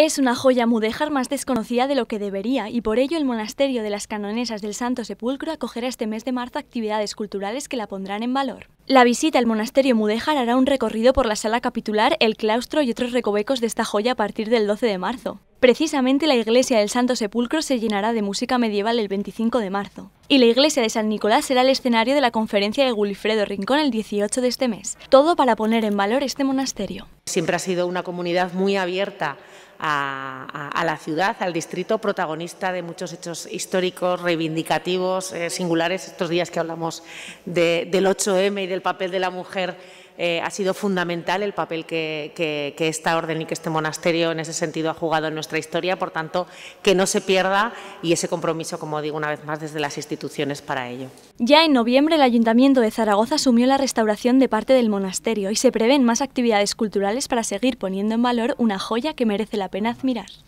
Es una joya mudéjar más desconocida de lo que debería y por ello el Monasterio de las Canonesas del Santo Sepulcro acogerá este mes de marzo actividades culturales que la pondrán en valor. La visita al monasterio mudéjar hará un recorrido por la sala capitular, el claustro y otros recovecos de esta joya a partir del 12 de marzo. Precisamente la iglesia del Santo Sepulcro se llenará de música medieval el 25 de marzo. Y la iglesia de San Nicolás será el escenario de la conferencia de Gulifredo Rincón el 18 de este mes. Todo para poner en valor este monasterio. Siempre ha sido una comunidad muy abierta a, la ciudad, al distrito, protagonista de muchos hechos históricos, reivindicativos, eh, singulares, estos días que hablamos del 8M y del papel de la mujer eh, ha sido fundamental el papel que, que, esta orden y que este monasterio en ese sentido ha jugado en nuestra historia, por tanto, que no se pierda y ese compromiso, como digo una vez más, desde las instituciones para ello. Ya en noviembre el Ayuntamiento de Zaragoza asumió la restauración de parte del monasterio y se prevén más actividades culturales para seguir poniendo en valor una joya que merece la pena admirar.